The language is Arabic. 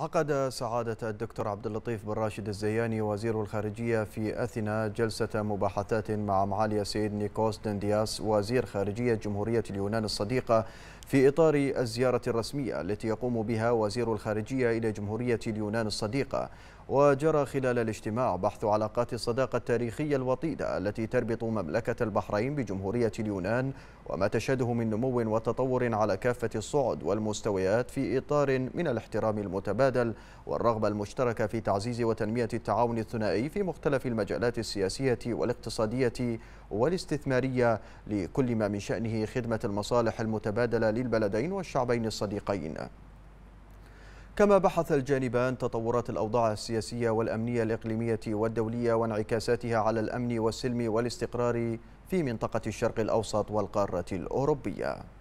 عقد سعادة الدكتور عبد اللطيف بن راشد الزياني وزير الخارجية في أثينا جلسة مباحثات مع معالي السيد نيكوس دندياس وزير خارجية جمهورية اليونان الصديقة في إطار الزيارة الرسمية التي يقوم بها وزير الخارجية إلى جمهورية اليونان الصديقة وجرى خلال الاجتماع بحث علاقات الصداقة التاريخية الوطيدة التي تربط مملكة البحرين بجمهورية اليونان وما تشهده من نمو وتطور على كافة الصعد والمستويات في إطار من الاحترام المتبادل المتبادل والرغبة المشتركة في تعزيز وتنمية التعاون الثنائي في مختلف المجالات السياسية والاقتصادية والاستثمارية لكل ما من شأنه خدمة المصالح المتبادلة للبلدين والشعبين الصديقين كما بحث الجانبان تطورات الأوضاع السياسية والأمنية الإقليمية والدولية وانعكاساتها على الأمن والسلم والاستقرار في منطقة الشرق الأوسط والقارة الأوروبية